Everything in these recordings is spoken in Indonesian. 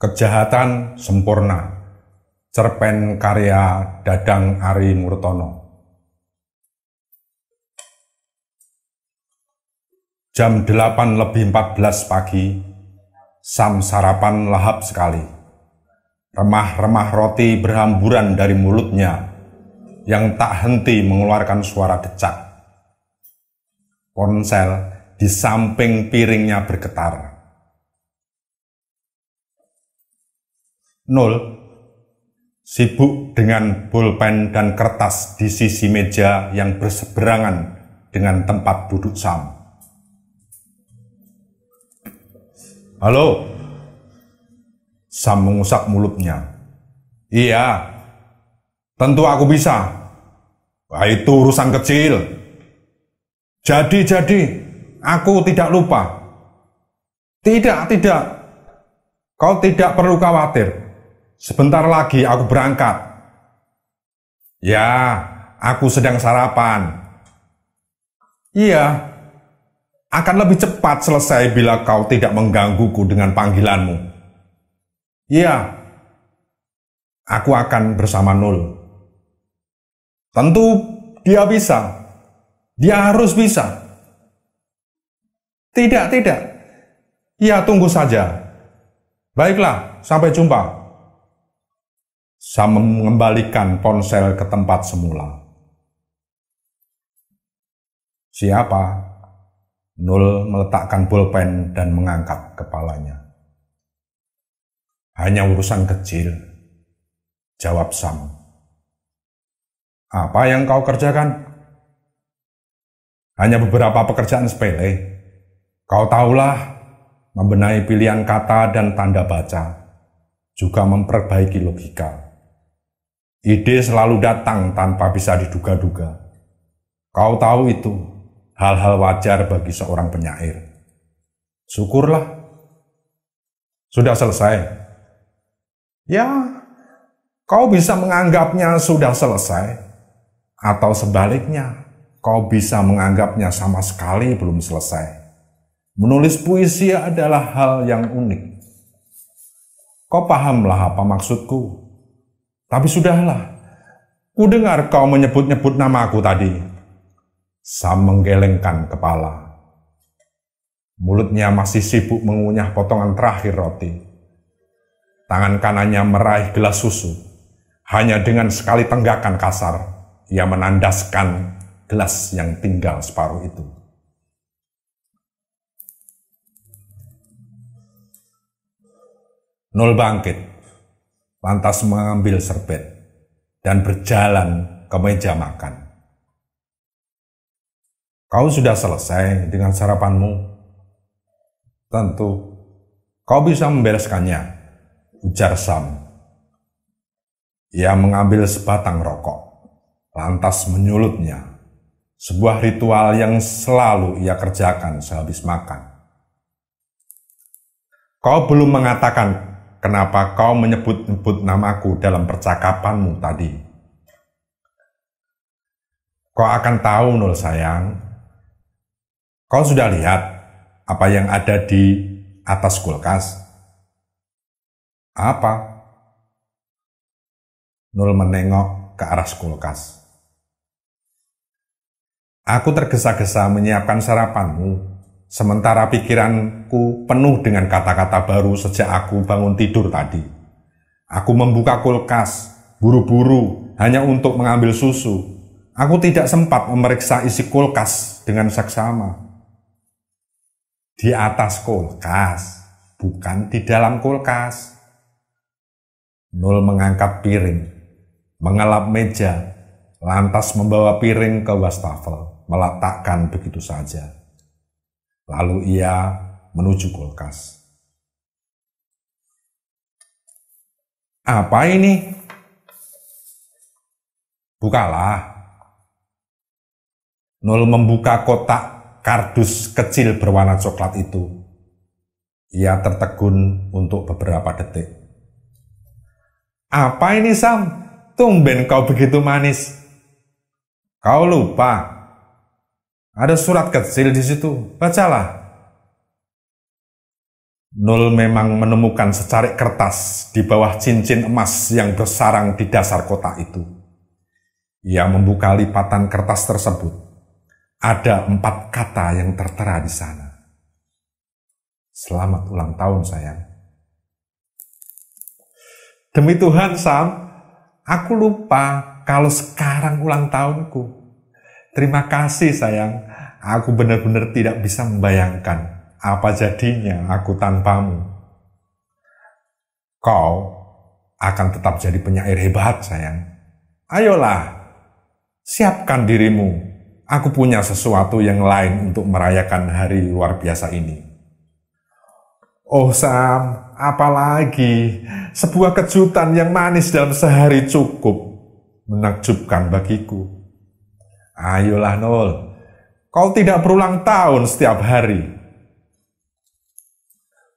Kejahatan Sempurna Cerpen karya Dadang Ari Murtono Jam 8 lebih 14 pagi Sam sarapan lahap sekali Remah-remah roti berhamburan dari mulutnya Yang tak henti mengeluarkan suara decak Ponsel di samping piringnya bergetar Nol. Sibuk dengan pulpen dan kertas di sisi meja yang berseberangan dengan tempat duduk Sam. Halo? Sam mengusap mulutnya. Iya, tentu aku bisa. Wah, itu urusan kecil. Jadi-jadi, aku tidak lupa. Tidak, tidak. Kau tidak perlu khawatir. Sebentar lagi aku berangkat. Ya, aku sedang sarapan. Iya, akan lebih cepat selesai bila kau tidak menggangguku dengan panggilanmu. Iya, aku akan bersama Nul. Tentu dia bisa. Dia harus bisa. Tidak, tidak. Ya, tunggu saja. Baiklah, sampai jumpa. Saya mengembalikan ponsel ke tempat semula. Siapa? Nul meletakkan pulpen dan mengangkat kepalanya. Hanya urusan kecil, jawab Sam. Apa yang kau kerjakan? Hanya beberapa pekerjaan sepele. Kau tahulah, membenahi pilihan kata dan tanda baca, juga memperbaiki logika. Ide selalu datang tanpa bisa diduga-duga. Kau tahu itu, hal-hal wajar bagi seorang penyair. Syukurlah, sudah selesai. Ya, kau bisa menganggapnya sudah selesai, atau sebaliknya, kau bisa menganggapnya sama sekali belum selesai. Menulis puisi adalah hal yang unik. Kau pahamlah apa maksudku? Tapi sudahlah, ku dengar kau menyebut-nyebut nama aku tadi. Sam menggelengkan kepala. Mulutnya masih sibuk mengunyah potongan terakhir roti. Tangan kanannya meraih gelas susu. Hanya dengan sekali tenggakan kasar, ia menandaskan gelas yang tinggal separuh itu. Nol bangkit lantas mengambil serbet dan berjalan ke meja makan. Kau sudah selesai dengan sarapanmu? Tentu, kau bisa membereskannya, ujar Sam. Ia mengambil sebatang rokok, lantas menyulutnya. Sebuah ritual yang selalu ia kerjakan sehabis makan. Kau belum mengatakan kenapa kau menyebut-nyebut namaku dalam percakapanmu tadi? Kau akan tahu, Nul sayang. Kau sudah lihat apa yang ada di atas kulkas? Apa? Nul menengok ke arah kulkas. Aku tergesa-gesa menyiapkan sarapanmu Sementara pikiranku penuh dengan kata-kata baru sejak aku bangun tidur tadi. Aku membuka kulkas, buru-buru, hanya untuk mengambil susu. Aku tidak sempat memeriksa isi kulkas dengan seksama. Di atas kulkas, bukan di dalam kulkas. Nul mengangkat piring, mengelap meja, lantas membawa piring ke wastafel, meletakkan begitu saja. Lalu ia menuju kulkas. Apa ini? Bukalah. Nol membuka kotak kardus kecil berwarna coklat itu. Ia tertegun untuk beberapa detik. Apa ini Sam? Tumben kau begitu manis. Kau lupa ada surat kecil di situ, bacalah. Nul memang menemukan secarik kertas di bawah cincin emas yang bersarang di dasar kotak itu. Ia membuka lipatan kertas tersebut. Ada empat kata yang tertera di sana. Selamat ulang tahun sayang. Demi Tuhan Sam, aku lupa kalau sekarang ulang tahunku. Terima kasih sayang, Aku benar-benar tidak bisa membayangkan apa jadinya aku tanpamu. Kau akan tetap jadi penyair hebat, sayang. Ayolah, siapkan dirimu. Aku punya sesuatu yang lain untuk merayakan hari luar biasa ini. Oh Sam, apalagi sebuah kejutan yang manis dalam sehari cukup menakjubkan bagiku. Ayolah Nol, Kau tidak berulang tahun setiap hari.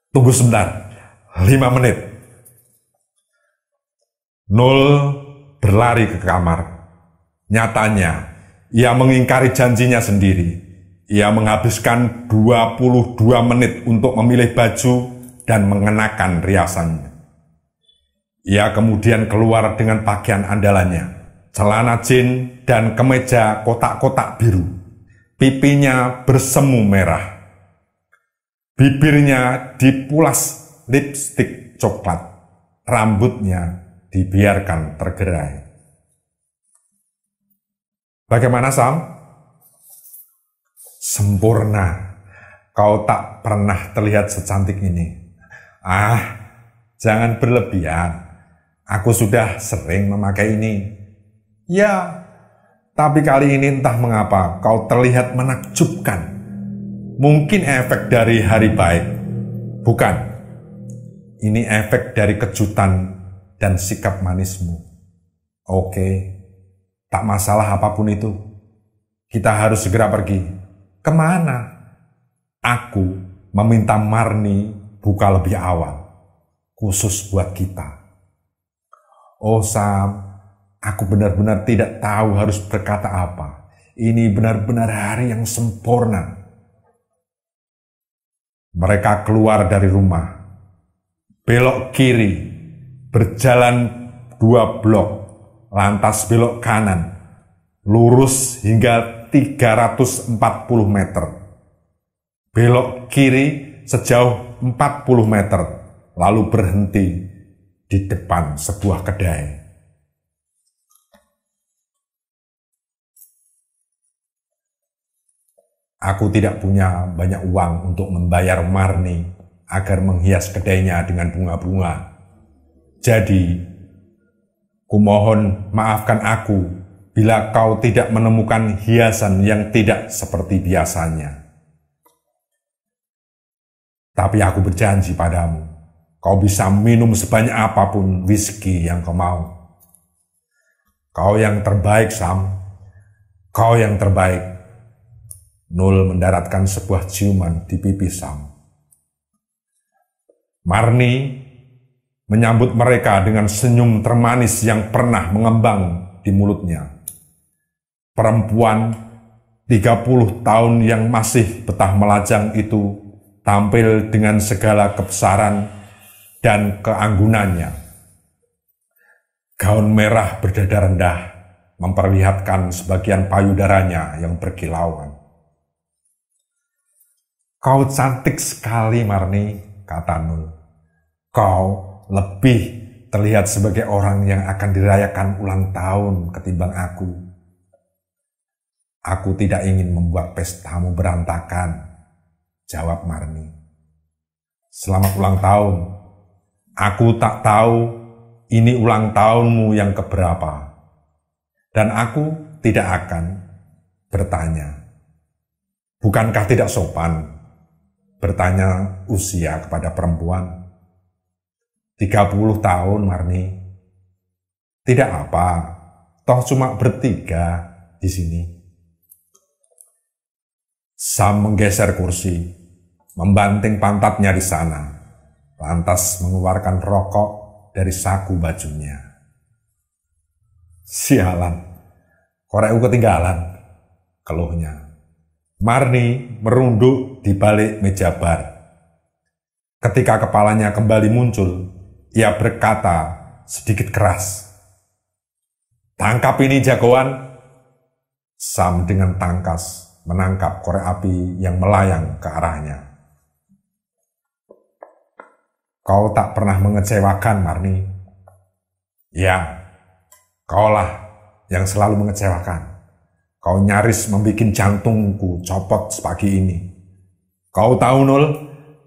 Tunggu sebentar, 5 menit. Nol berlari ke kamar. Nyatanya, ia mengingkari janjinya sendiri. Ia menghabiskan 22 menit untuk memilih baju dan mengenakan riasannya. Ia kemudian keluar dengan pakaian andalannya, celana jin dan kemeja kotak-kotak biru pipinya bersemu merah, bibirnya dipulas lipstik coklat, rambutnya dibiarkan tergerai. Bagaimana Sam? Sempurna. Kau tak pernah terlihat secantik ini. Ah, jangan berlebihan. Aku sudah sering memakai ini. Ya, tapi kali ini entah mengapa kau terlihat menakjubkan. Mungkin efek dari hari baik. Bukan. Ini efek dari kejutan dan sikap manismu. Oke, tak masalah apapun itu. Kita harus segera pergi. Kemana? Aku meminta Marni buka lebih awal. Khusus buat kita. Oh Sam, Aku benar-benar tidak tahu harus berkata apa. Ini benar-benar hari yang sempurna. Mereka keluar dari rumah, belok kiri, berjalan dua blok, lantas belok kanan, lurus hingga 340 meter. Belok kiri sejauh 40 meter, lalu berhenti di depan sebuah kedai. Aku tidak punya banyak uang untuk membayar Marni agar menghias kedainya dengan bunga-bunga. Jadi, kumohon maafkan aku bila kau tidak menemukan hiasan yang tidak seperti biasanya. Tapi aku berjanji padamu, kau bisa minum sebanyak apapun whisky yang kau mau. Kau yang terbaik, Sam. Kau yang terbaik. Nul mendaratkan sebuah ciuman di pipi Sam. Marni menyambut mereka dengan senyum termanis yang pernah mengembang di mulutnya. Perempuan 30 tahun yang masih betah melajang itu tampil dengan segala kebesaran dan keanggunannya. Gaun merah berdada rendah memperlihatkan sebagian payudaranya yang berkilauan. Kau cantik sekali, Marni, kata Nun. Kau lebih terlihat sebagai orang yang akan dirayakan ulang tahun ketimbang aku. Aku tidak ingin membuat pestamu berantakan, jawab Marni. Selamat ulang tahun. Aku tak tahu ini ulang tahunmu yang keberapa. Dan aku tidak akan bertanya. Bukankah tidak sopan bertanya usia kepada perempuan. 30 tahun, Marni. Tidak apa, toh cuma bertiga di sini. Sam menggeser kursi, membanting pantatnya di sana, lantas mengeluarkan rokok dari saku bajunya. Sialan, korekku ketinggalan, keluhnya. Marni merunduk di balik meja bar. Ketika kepalanya kembali muncul, ia berkata sedikit keras, Tangkap ini jagoan! Sam dengan tangkas menangkap korek api yang melayang ke arahnya. Kau tak pernah mengecewakan, Marni. Ya, kaulah yang selalu mengecewakan. Kau nyaris membuat jantungku copot sepagi ini. Kau tahu Nul,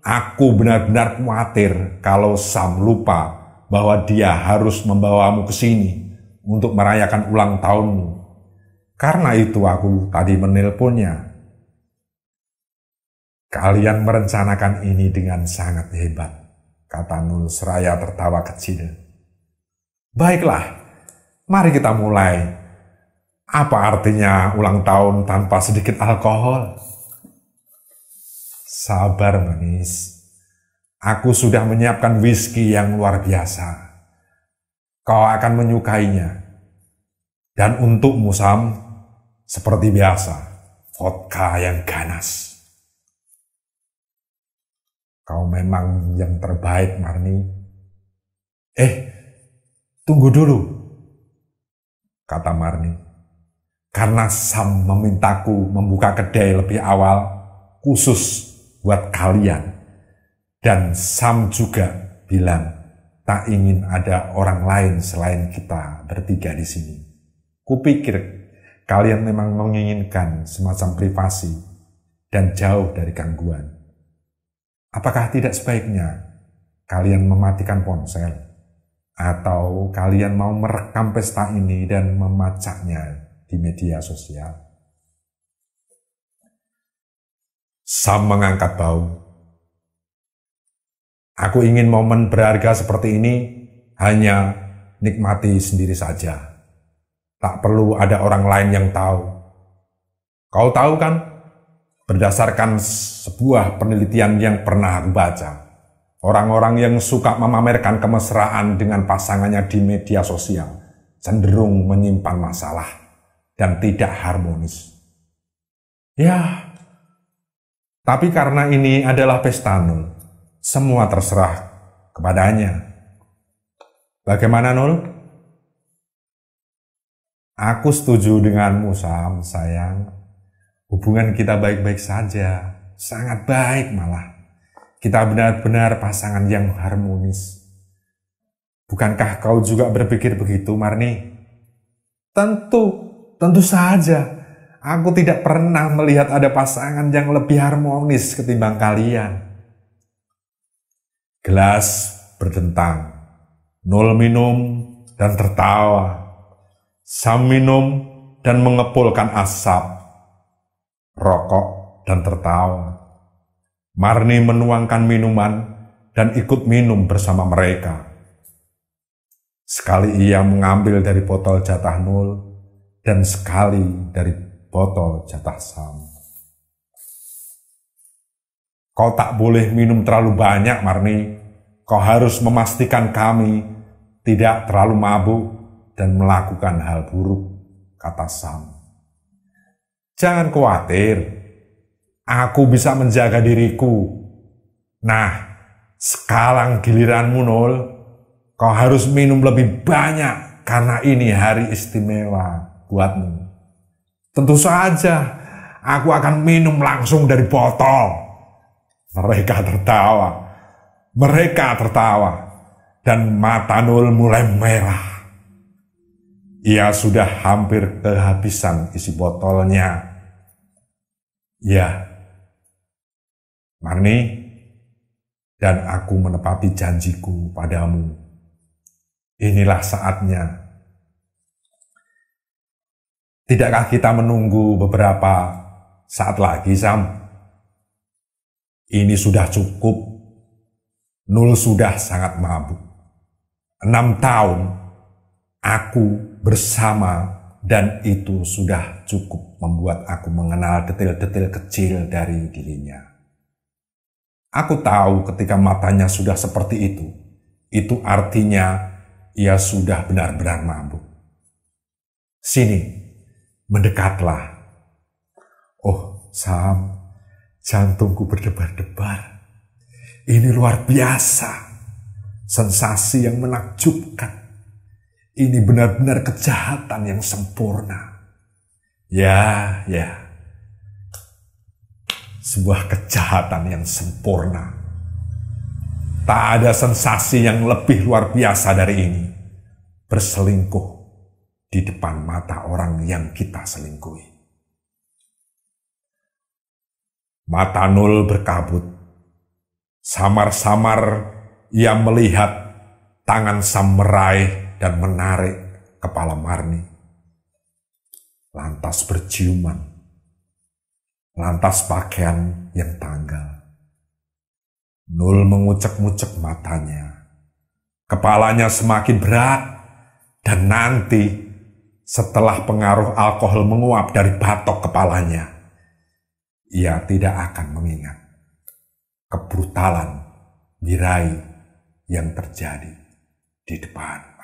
aku benar-benar khawatir kalau Sam lupa bahwa dia harus membawamu ke sini untuk merayakan ulang tahunmu. Karena itu aku tadi menelponnya. Kalian merencanakan ini dengan sangat hebat, kata Nul seraya tertawa kecil. Baiklah, mari kita mulai apa artinya ulang tahun tanpa sedikit alkohol? Sabar manis. Aku sudah menyiapkan whisky yang luar biasa. Kau akan menyukainya. Dan untuk Musam, seperti biasa, vodka yang ganas. Kau memang yang terbaik, Marni. Eh, tunggu dulu, kata Marni. Karena Sam memintaku membuka kedai lebih awal khusus buat kalian. Dan Sam juga bilang, tak ingin ada orang lain selain kita bertiga di sini. Kupikir kalian memang menginginkan semacam privasi dan jauh dari gangguan. Apakah tidak sebaiknya kalian mematikan ponsel? Atau kalian mau merekam pesta ini dan memacaknya di media sosial. Sam mengangkat bau. Aku ingin momen berharga seperti ini hanya nikmati sendiri saja. Tak perlu ada orang lain yang tahu. Kau tahu kan, berdasarkan sebuah penelitian yang pernah aku baca, orang-orang yang suka memamerkan kemesraan dengan pasangannya di media sosial cenderung menyimpan masalah dan tidak harmonis. Ya, tapi karena ini adalah pestanu, semua terserah kepadanya. Bagaimana Nul? Aku setuju denganmu Sam, sayang. Hubungan kita baik-baik saja, sangat baik malah. Kita benar-benar pasangan yang harmonis. Bukankah kau juga berpikir begitu, Marni? Tentu Tentu saja, aku tidak pernah melihat ada pasangan yang lebih harmonis ketimbang kalian. Gelas berdentang, nol minum dan tertawa, sam minum dan mengepulkan asap, rokok dan tertawa. Marni menuangkan minuman dan ikut minum bersama mereka. Sekali ia mengambil dari botol jatah nol, dan sekali dari botol jatah Sam. Kau tak boleh minum terlalu banyak, Marni. Kau harus memastikan kami tidak terlalu mabuk dan melakukan hal buruk, kata Sam. Jangan khawatir, aku bisa menjaga diriku. Nah, sekarang giliranmu, Nol. Kau harus minum lebih banyak karena ini hari istimewa buatmu. Tentu saja aku akan minum langsung dari botol. Mereka tertawa. Mereka tertawa. Dan mata Nul mulai merah. Ia sudah hampir kehabisan isi botolnya. Ya, Marni, dan aku menepati janjiku padamu. Inilah saatnya Tidakkah kita menunggu beberapa saat lagi, Sam? Ini sudah cukup. Nul sudah sangat mabuk. Enam tahun aku bersama dan itu sudah cukup membuat aku mengenal detail-detail kecil dari dirinya. Aku tahu ketika matanya sudah seperti itu, itu artinya ia sudah benar-benar mabuk. Sini, mendekatlah. Oh, Sam, jantungku berdebar-debar. Ini luar biasa. Sensasi yang menakjubkan. Ini benar-benar kejahatan yang sempurna. Ya, ya. Sebuah kejahatan yang sempurna. Tak ada sensasi yang lebih luar biasa dari ini. Berselingkuh di depan mata orang yang kita selingkuhi. Mata Nul berkabut. Samar-samar ia melihat tangan Sam meraih dan menarik kepala Marni. Lantas berciuman. Lantas pakaian yang tanggal. Nul mengucek-ucek matanya. Kepalanya semakin berat dan nanti setelah pengaruh alkohol menguap dari batok kepalanya, ia tidak akan mengingat kebrutalan mirai yang terjadi di depan.